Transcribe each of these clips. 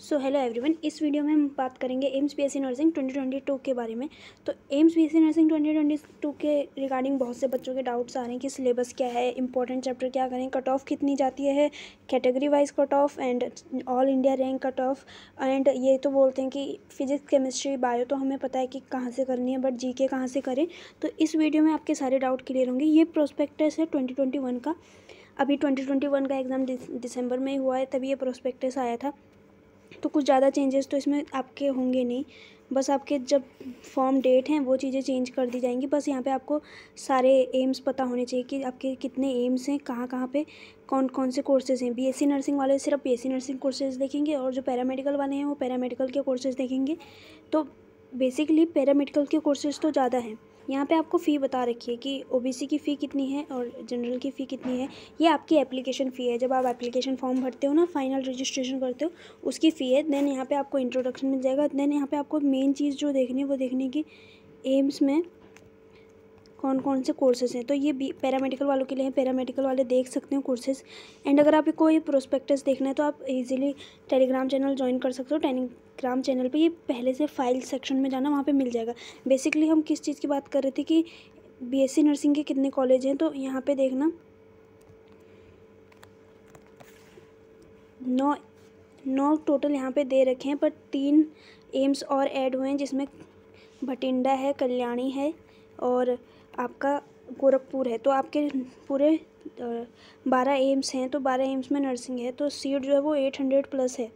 सो hello everyone इस video में हम बात करेंगे एम्स बीएससी नर्सिंग 2022 के बारे में तो एम्स एस नर्सिंग 2022 के रिगार्डिंग बहुत से बच्चों के डाउट्स आ रहे हैं कि सिलेबस क्या है इंपॉर्टेंट चैप्टर क्या करें कट ऑफ कितनी जाती है category wise cut off and all India rank cut off and ये तो बोलते हैं कि फिजिक्स केमिस्ट्री बायो तो हमें पता है कि कहाँ से करनी है बट जी के कहाँ से करें तो इस वीडियो में आपके सारे डाउट क्लियर होंगे ये प्रोस्पेक्टस है ट्वेंटी का अभी ट्वेंटी का एग्ज़ाम दिसंबर में हुआ है तभी ये प्रोस्पेक्टस आया था तो कुछ ज़्यादा चेंजेस तो इसमें आपके होंगे नहीं बस आपके जब फॉर्म डेट हैं वो चीज़ें चेंज कर दी जाएंगी बस यहाँ पे आपको सारे एम्स पता होने चाहिए कि आपके कितने एम्स हैं कहाँ कहाँ पे कौन कौन से कोर्सेज हैं बीएससी नर्सिंग वाले सिर्फ बीएससी नर्सिंग कोर्सेज देखेंगे और जो पैरामेडिकल वाले हैं वो पैरामेडिकल के कोर्सेज देखेंगे तो बेसिकली पैरामेडिकल के कोर्सेज तो ज़्यादा हैं यहाँ पे आपको फ़ी बता रखी है कि ओबीसी की फ़ी कितनी है और जनरल की फ़ी कितनी है ये आपकी एप्लीकेशन फ़ी है जब आप एप्लीकेशन फॉर्म भरते हो ना फाइनल रजिस्ट्रेशन करते हो उसकी फ़ी है देन यहाँ पे आपको इंट्रोडक्शन मिल जाएगा देन यहाँ पे आपको मेन चीज़ जो देखनी है वो देखने की एम्स में कौन कौन से कोर्सेज हैं तो ये भी पैरामेडिकल वालों के लिए हैं पैरामेडिकल वाले देख सकते हैं कोर्सेज एंड अगर आपको कोई प्रोस्पेक्टस देखना है तो आप इजीली टेलीग्राम चैनल ज्वाइन कर सकते हो टेनिंग टेलीग्राम चैनल पे ये पहले से फाइल सेक्शन में जाना वहाँ पे मिल जाएगा बेसिकली हम किस चीज़ की बात कर रहे थे कि बीएससी नर्सिंग के कितने कॉलेज हैं तो यहाँ पे देखना नौ नौ टोटल यहाँ पे दे रखे हैं पर तीन एम्स और ऐड हुए हैं जिसमें भटिंडा है कल्याणी है और आपका गोरखपुर है तो आपके पूरे बारह एम्स हैं तो बारह एम्स में नर्सिंग है तो सीट जो है वो एट हंड्रेड प्लस है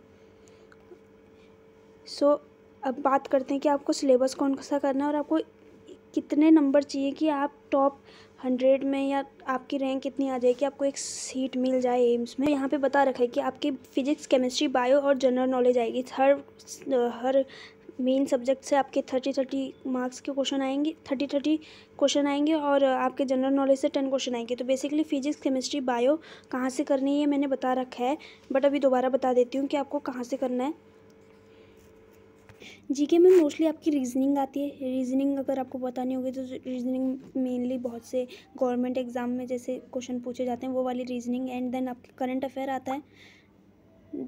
सो so, अब बात करते हैं कि आपको सिलेबस कौन सा करना है और आपको कितने नंबर चाहिए कि आप टॉप हंड्रेड में या आपकी रैंक कितनी आ जाए कि आपको एक सीट मिल जाए एम्स में यहाँ पे बता रखा है कि आपकी फ़िज़िक्स केमिस्ट्री बायो और जनरल नॉलेज आएगी हर हर मेन सब्जेक्ट से आपके थर्टी थर्टी मार्क्स के क्वेश्चन आएंगे थर्टी थर्टी क्वेश्चन आएंगे और आपके जनरल नॉलेज से टेन क्वेश्चन आएंगे तो बेसिकली फिजिक्स केमिस्ट्री बायो कहाँ से करनी है मैंने बता रखा है बट अभी दोबारा बता देती हूँ कि आपको कहाँ से करना है जीके में मोस्टली आपकी रीजनिंग आती है रीजनिंग अगर आपको पता नहीं होगी तो रीजनिंग मेनली बहुत से गवर्नमेंट एग्ज़ाम में जैसे क्वेश्चन पूछे जाते हैं वो वाली रीजनिंग एंड देन आपके करंट अफेयर आता है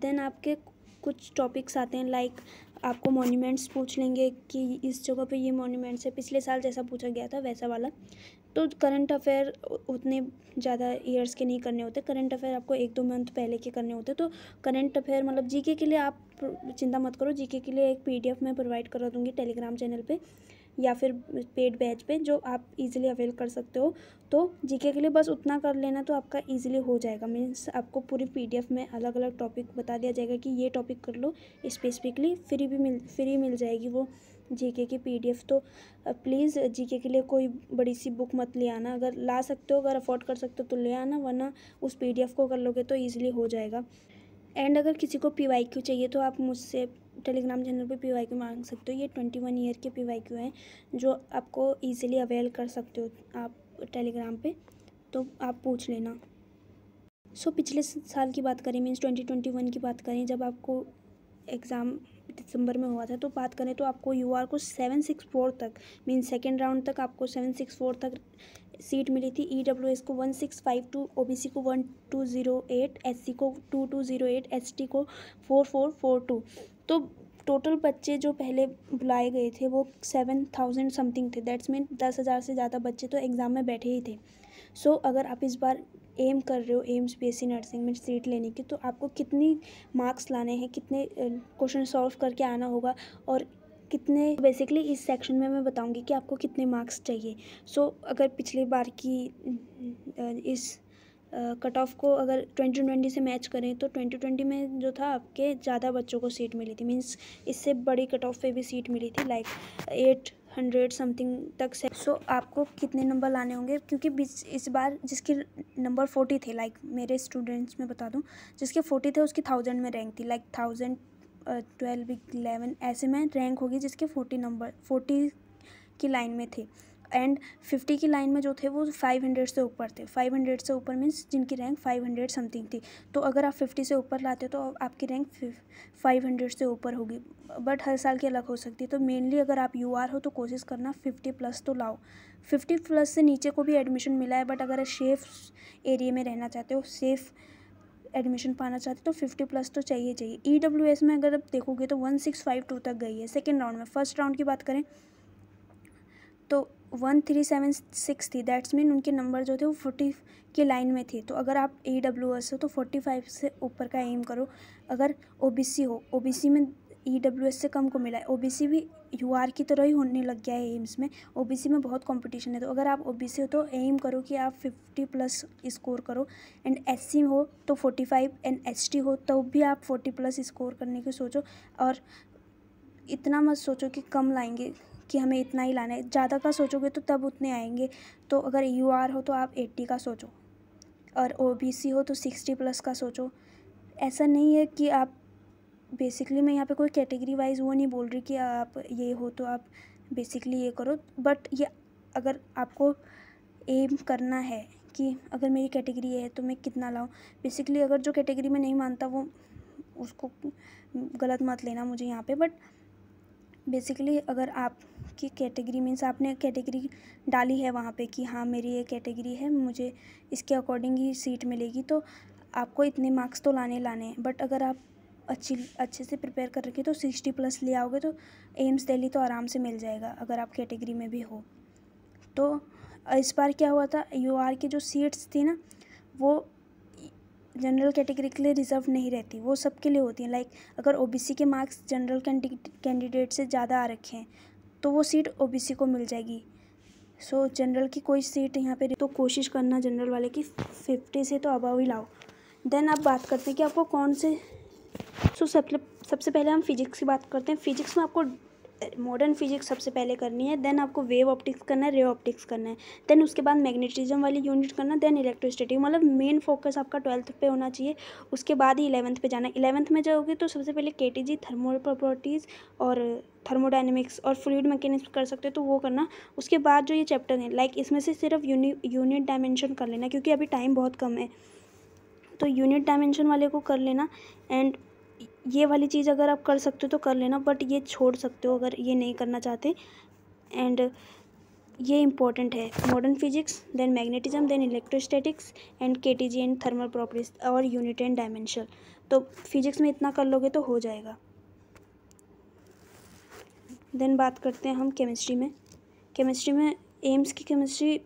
देन आपके कुछ टॉपिक्स आते हैं लाइक like आपको मोन्यूमेंट्स पूछ लेंगे कि इस जगह पे ये मोन्यूमेंट्स है पिछले साल जैसा पूछा गया था वैसा वाला तो करंट अफेयर उतने ज़्यादा ईयर्स के नहीं करने होते करंट अफेयर आपको एक दो मंथ पहले के करने होते तो करंट अफेयर मतलब जीके के लिए आप चिंता मत करो जीके के लिए एक पीडीएफ मैं प्रोवाइड करा दूँगी टेलीग्राम चैनल पे या फिर पेड बैच पे जो आप इजीली अवेल कर सकते हो तो जीके के लिए बस उतना कर लेना तो आपका इजीली हो जाएगा मीन्स आपको पूरी पीडीएफ में अलग अलग टॉपिक बता दिया जाएगा कि ये टॉपिक कर लो स्पेसिफिकली फ्री भी मिल फ्री मिल जाएगी वो जीके की पीडीएफ तो प्लीज़ जीके के लिए कोई बड़ी सी बुक मत ले आना अगर ला सकते हो अगर अफोर्ड कर सकते हो तो ले आना वरना उस पीडीएफ को कर लोगे तो ईजिली हो जाएगा एंड अगर किसी को पी वाई क्यू चाहिए तो आप मुझसे टेलीग्राम चैनल पे पी वाई क्यू मांग सकते हो ये ट्वेंटी वन ईयर के पी वाई क्यू हैं जो आपको ईजिली अवेल कर सकते हो आप टेलीग्राम पे तो आप पूछ लेना सो so, पिछले साल की बात करें मीन्स ट्वेंटी ट्वेंटी वन की बात करें जब आपको एग्ज़ाम दिसंबर में हुआ था तो बात करें तो आपको यू को सेवन सिक्स फोर तक मीन सेकेंड राउंड तक आपको सेवन सिक्स फोर तक सीट मिली थी ई डब्ल्यू एस को one six five two O B C को one two zero eight S C को two two zero eight S T को फोर फोर फोर टू तो टोटल बच्चे जो पहले बुलाए गए थे वो सेवन थाउजेंड समथिंग थे दैट्स मीन दस हज़ार से ज़्यादा बच्चे तो एग्ज़ाम में बैठे ही थे सो so, अगर आप इस बार एम कर रहे हो एम्स बी नर्सिंग में सीट लेने की तो आपको कितनी मार्क्स लाने हैं कितने क्वेश्चन सॉल्व करके आना होगा और कितने बेसिकली इस सेक्शन में मैं बताऊंगी कि आपको कितने मार्क्स चाहिए सो so, अगर पिछले बार की इस कट ऑफ को अगर ट्वेंटी ट्वेंटी से मैच करें तो ट्वेंटी ट्वेंटी में जो था आपके ज़्यादा बच्चों को सीट मिली थी मीन्स इससे बड़ी कट ऑफ पे भी सीट मिली थी लाइक एट हंड्रेड समथिंग तक से सो so, आपको कितने नंबर लाने होंगे क्योंकि इस बार जिसके नंबर फोर्टी थे लाइक like, मेरे स्टूडेंट्स में बता दूँ जिसके फोर्टी थे उसकी थाउजेंड में रैंक थी लाइक थाउजेंड ट्वेल्व इलेवन ऐसे में रैंक होगी जिसके फोर्टी नंबर फोर्टी की लाइन में थे एंड फिफ्टी की लाइन में जो थे वो फाइव हंड्रेड से ऊपर थे फाइव हंड्रेड से ऊपर मीन्स जिनकी रैंक फाइव हंड्रेड समथिंग थी तो अगर आप फिफ्टी से ऊपर लाते हो तो आपकी रैंक फाइव हंड्रेड से ऊपर होगी बट हर साल की अलग हो सकती है तो मेनली अगर आप यू आर हो तो कोशिश करना फिफ्टी प्लस तो लाओ फिफ्टी प्लस से नीचे को भी एडमिशन मिला है बट अगर सेफ एरिए में रहना चाहते हो सेफ़ एडमिशन पाना चाहते तो फिफ्टी प्लस तो चाहिए चाहिए ई डब्ल्यू एस में अगर आप देखोगे तो वन सिक्स फाइव टू तक गई है सेकेंड राउंड में फर्स्ट राउंड की बात करें तो वन थ्री सेवन सिक्स थी दैट्स मीन उनके नंबर जो थे वो फोर्टी के लाइन में थे तो अगर आप ए डब्ल्यू एस हो तो फोर्टी फाइव से ऊपर का एम करो अगर ओ बी सी हो ओ बी सी में ई डब्ल्यू एस से कम को मिला है ओ बी सी भी यू आर की तरह ही होने लग गया है एम्स में ओ बी सी में बहुत कॉम्पिटिशन है तो अगर आप ओ बी सी हो तो एम करो कि आप फिफ्टी प्लस स्कोर करो एंड एस सी हो तो forty five and S T हो तब तो भी आप फोर्टी प्लस स्कोर करने की सोचो और इतना मत सोचो कि कम लाएंगे कि हमें इतना ही लाना है ज़्यादा का सोचोगे तो तब उतने आएंगे तो अगर यू आर हो तो आप एट्टी का सोचो और ओ बी सी हो तो सिक्सटी प्लस का सोचो ऐसा नहीं है कि आप बेसिकली मैं यहाँ पे कोई कैटेगरी वाइज वो नहीं बोल रही कि आप ये हो तो आप बेसिकली ये करो बट ये अगर आपको एम करना है कि अगर मेरी कैटेगरी है तो मैं कितना लाऊं बेसिकली अगर जो कैटेगरी में नहीं मानता वो उसको गलत मत लेना मुझे यहाँ पे बट बेसिकली अगर आप की कैटेगरी मीन्स आपने कैटेगरी डाली है वहाँ पे कि हाँ मेरी ये कैटेगरी है मुझे इसके अकॉर्डिंग ही सीट मिलेगी तो आपको इतने मार्क्स तो लाने लाने हैं बट अगर आप अच्छी अच्छे से प्रिपेयर कर रखे तो सिक्सटी प्लस ले आओगे तो एम्स दिल्ली तो आराम से मिल जाएगा अगर आप कैटेगरी में भी हो तो इस बार क्या हुआ था यू आर की जो सीट्स थी ना वो जनरल कैटेगरी के लिए रिजर्व नहीं रहती वो सबके लिए होती है लाइक अगर ओबीसी के मार्क्स जनरल कैंडिडेट से ज़्यादा आ रखे हैं तो वो सीट ओ को मिल जाएगी सो so, जनरल की कोई सीट यहाँ पे तो कोशिश करना जनरल वाले की फिफ्टी से तो अबाव ही लाओ देन आप बात करते हैं कि आपको कौन से सो so, सबसे सबसे पहले हम फिजिक्स की बात करते हैं फिजिक्स में आपको मॉडर्न फिजिक्स सबसे पहले करनी है देन आपको वेव ऑप्टिक्स करना है रे ऑप्टिक्स करना है देन उसके बाद मैग्नेटिज्म वाली यूनिट करना देन इलेक्ट्रोस्टेटिक मतलब मेन फोकस आपका ट्वेल्थ पे होना चाहिए उसके बाद ही इलेवंथ पे जाना इलेवंथ में जाओगे तो सबसे पहले के टी जी थर्मो प्रॉपर्टीज़ और थर्मोडाइनमिक्स और फ्लूड मैकेनिक्स कर सकते हो तो वो करना उसके बाद जो ये चैप्टर है लाइक इसमें से सिर्फ यूनिट डायमेंशन कर लेना क्योंकि अभी टाइम बहुत कम है तो यूनिट डायमेंशन वाले को कर लेना एंड ये वाली चीज़ अगर आप कर सकते हो तो कर लेना बट ये छोड़ सकते हो अगर ये नहीं करना चाहते एंड ये इम्पॉर्टेंट है modern physics then magnetism then electrostatics and K T G and thermal properties और यूनिट एंड डायमेंशन तो फिजिक्स में इतना कर लोगे तो हो जाएगा देन बात करते हैं हम केमिस्ट्री में केमिस्ट्री में एम्स की केमिस्ट्री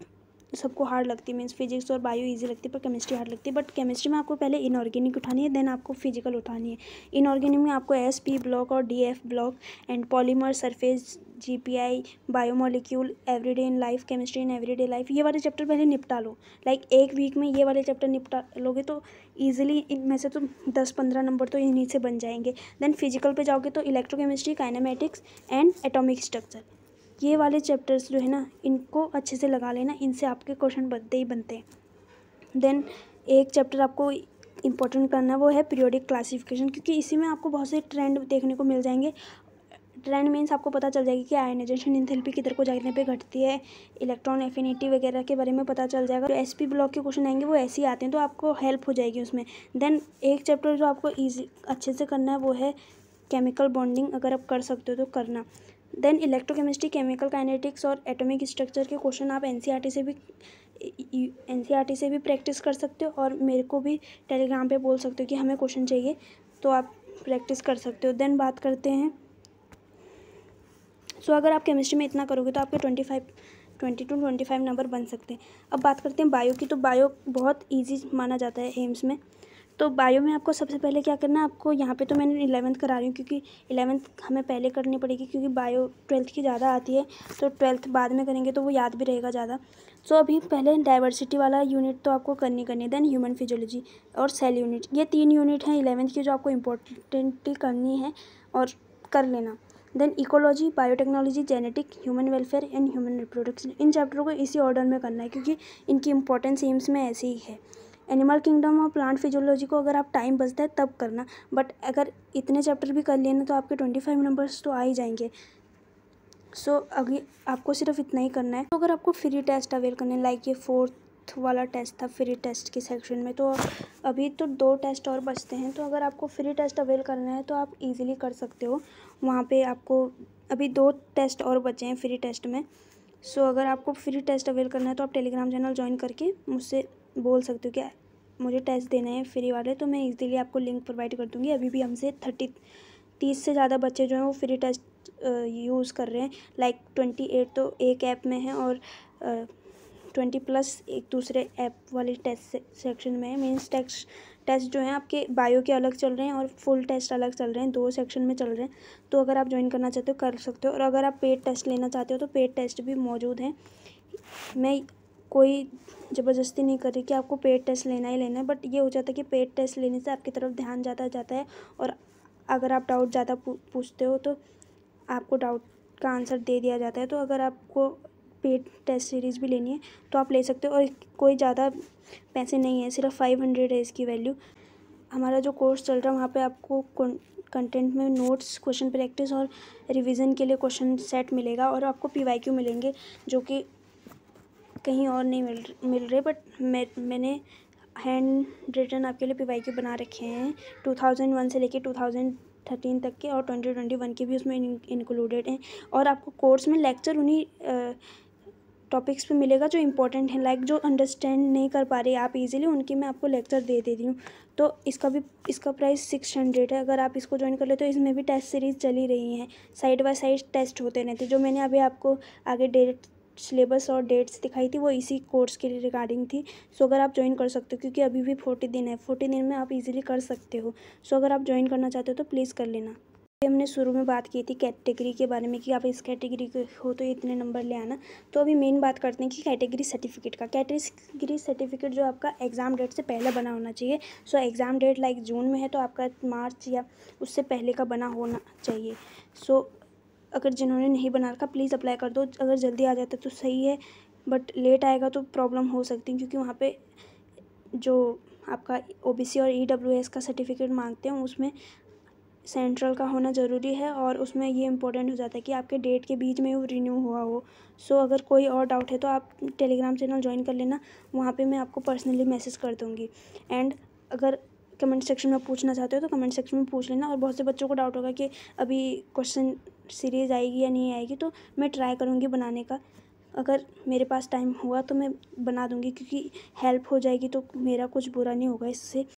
सबको हार्ड लगती है मीन्स फिजिक्स और बायो ईजी लगती है पर केमिस्ट्री हार्ड लगती है बट केमिस्ट्री में आपको पहले इनऑर्गेनिक उठानी है देन आपको फिजिकल उठानी है इनऑर्गेनिक में आपको एस पी ब्लॉक और D F block and polymer surface G P I biomolecule everyday in life chemistry in every day life ये वाले चैप्टर पहले निपटा लो लाइक like, एक वीक में ये वाले चैप्टर निपटा लोगे तो ईजिली इनमें से तो दस पंद्रह नंबर तो इन्हीं से बन जाएंगे देन फिजिकल पे जाओगे तो electrochemistry kinematics and atomic structure ये वाले चैप्टर्स जो है ना इनको अच्छे से लगा लेना इनसे आपके क्वेश्चन बनते ही बनते हैं देन एक चैप्टर आपको इम्पोर्टेंट करना वो है पीरियोडिक क्लासिफिकेशन क्योंकि इसी में आपको बहुत से ट्रेंड देखने को मिल जाएंगे ट्रेंड मीन्स आपको पता चल जाएगी कि आयनाइजेशन इंथेल्पी किधर को जाने पे घटती है इलेक्ट्रॉन एफिनिटी वगैरह के बारे में पता चल जाएगा जो एस पी ब्लॉक के क्वेश्चन आएंगे वो ऐसे ही आते हैं तो आपको हेल्प हो जाएगी उसमें देन एक चैप्टर जो आपको ईजी अच्छे से करना है वो है केमिकल बॉन्डिंग अगर आप कर सकते हो तो करना देन इलेक्ट्रोकेमिस्ट्री केमिकल काइनेटिक्स और एटॉमिक स्ट्रक्चर के क्वेश्चन आप एनसीईआरटी e से भी एनसीईआरटी e से भी प्रैक्टिस कर सकते हो और मेरे को भी टेलीग्राम पे बोल सकते हो कि हमें क्वेश्चन चाहिए तो आप प्रैक्टिस कर सकते हो देन बात करते हैं सो so, अगर आप केमिस्ट्री में इतना करोगे तो आपके twenty five twenty two twenty five number बन सकते हैं अब बात करते हैं बायो की तो बायो बहुत ईजी माना जाता है एम्स में तो बायो में आपको सबसे पहले क्या करना है आपको यहाँ पे तो मैंने इलेवंथ करा रही हूँ क्योंकि इलेवंथ हमें पहले करनी पड़ेगी क्योंकि बायो ट्वेल्थ की ज़्यादा आती है तो ट्वेल्थ बाद में करेंगे तो वो याद भी रहेगा ज़्यादा सो अभी पहले डाइवर्सिटी वाला यूनिट तो आपको करनी करनी है देन ह्यूमन फिजियोलॉजी और सेल यूनिट ये तीन यूनिट हैं इलेवंथ की जो आपको इम्पोर्टेंटली करनी है और कर लेना then ecology biotechnology genetic human welfare and human reproduction इन चैप्टरों को इसी ऑर्डर में करना है क्योंकि इनकी इंपॉर्टेंस एम्स में ऐसे ही है एनिमल किंगडम और प्लांट फिजियोलॉजी को अगर आप टाइम बचता है तब करना बट अगर इतने चैप्टर भी कर लिए तो आपके ट्वेंटी फाइव नंबर्स तो आ ही जाएंगे सो so, अभी आपको सिर्फ इतना ही करना है तो अगर आपको फ्री टेस्ट अवेल करने लाइक ये फोर्थ वाला टेस्ट था फ्री टेस्ट के सेक्शन में तो अभी तो दो टेस्ट और बचते हैं तो अगर आपको फ्री टेस्ट अवेल करना है तो आप इजीली कर सकते हो वहाँ पे आपको अभी दो टेस्ट और बचे हैं फ्री टेस्ट में सो so, अगर आपको फ्री टेस्ट अवेल करना है तो आप टेलीग्राम चैनल ज्वाइन करके मुझसे बोल सकते हो क्या मुझे टेस्ट देना है फ्री वाले तो मैं इजीली आपको लिंक प्रोवाइड कर दूँगी अभी भी हमसे थर्टी तीस से ज़्यादा बच्चे जो हैं वो फ्री टेस्ट यूज़ कर रहे हैं लाइक ट्वेंटी एट तो एक ऐप में है और ट्वेंटी प्लस एक दूसरे ऐप वाले टेस्ट सेक्शन में है मीन्स टेस्ट टेस्ट जो हैं आपके बायो के अलग चल रहे हैं और फुल टेस्ट अलग चल रहे हैं दो सेक्शन में चल रहे हैं तो अगर आप ज्वाइन करना चाहते हो कर सकते हो और अगर आप पेड टेस्ट लेना चाहते हो तो पेड टेस्ट भी मौजूद हैं मैं कोई ज़बरदस्ती नहीं कर रही कि आपको पेट टेस्ट लेना ही लेना है बट ये हो जाता है कि पेट टेस्ट लेने से आपकी तरफ ध्यान ज़्यादा जाता है और अगर आप डाउट ज़्यादा पूछते हो तो आपको डाउट का आंसर दे दिया जाता है तो अगर आपको पेड टेस्ट सीरीज़ भी लेनी है तो आप ले सकते हो और कोई ज़्यादा पैसे नहीं है सिर्फ फाइव हंड्रेड है इसकी वैल्यू हमारा जो कोर्स चल रहा है वहाँ पे आपको कंटेंट में नोट्स क्वेश्चन प्रैक्टिस और रिवीजन के लिए क्वेश्चन सेट मिलेगा और आपको पीवाईक्यू मिलेंगे जो कि कहीं और नहीं मिल मिल रहे बट मैं मैंने हैंड रिटर्न आपके लिए पी के बना रखे हैं टू थाउजेंड वन से लेके टू थाउजेंड थर्टीन तक के और ट्वेंटी ट्वेंटी वन के भी उसमें इंक्लूडेड हैं और आपको कोर्स में लेक्चर उन्हीं टॉपिक्स पे मिलेगा जो इंपॉर्टेंट हैं लाइक जो अंडरस्टैंड नहीं कर पा रहे आप इजीली उनके मैं आपको लेक्चर दे देती हूँ तो इसका भी इसका प्राइस सिक्स हंड्रेड है अगर आप इसको ज्वाइन कर ले तो इसमें भी टेस्ट सीरीज़ चली रही हैं साइड बाय साइड टेस्ट होते रहते जो मैंने अभी आपको आगे डेट सिलेबस और डेट्स दिखाई थी वो इसी कोर्स के रिगार्डिंग थी सो अगर आप ज्वाइन कर सकते हो क्योंकि अभी भी फोर्टी दिन है फोर्टी दिन में आप इजीली कर सकते हो सो अगर आप ज्वाइन करना चाहते हो तो प्लीज़ कर लेना हमने शुरू में बात की थी कैटेगरी के बारे में कि आप इस कैटेगरी के हो तो इतने नंबर ले आना तो अभी मेन बात करते हैं कि कैटेगरी सर्टिफिकेट का कैटेगरी सर्टिफिकेट जो आपका एग्ज़ाम डेट से पहले बना होना चाहिए so exam date like June में है तो आपका मार्च या उससे पहले का बना होना चाहिए सो अगर जिन्होंने नहीं बना रखा प्लीज़ अप्लाई कर दो अगर जल्दी आ जाता तो सही है बट लेट आएगा तो प्रॉब्लम हो सकती है क्योंकि वहाँ पे जो आपका ओबीसी और ईडब्ल्यूएस e का सर्टिफिकेट मांगते हैं उसमें सेंट्रल का होना ज़रूरी है और उसमें ये इम्पोर्टेंट हो जाता है कि आपके डेट के बीच में वो रिन्यू हुआ हो सो so, अगर कोई और डाउट है तो आप टेलीग्राम चैनल ज्वाइन कर लेना वहाँ पे मैं आपको पर्सनली मैसेज कर दूँगी एंड अगर कमेंट सेक्शन में पूछना चाहते हो तो कमेंट सेक्शन में पूछ लेना और बहुत से बच्चों को डाउट होगा कि अभी क्वेश्चन सीरीज़ आएगी या नहीं आएगी तो मैं ट्राई करूँगी बनाने का अगर मेरे पास टाइम हुआ तो मैं बना दूँगी क्योंकि हेल्प हो जाएगी तो मेरा कुछ बुरा नहीं होगा इससे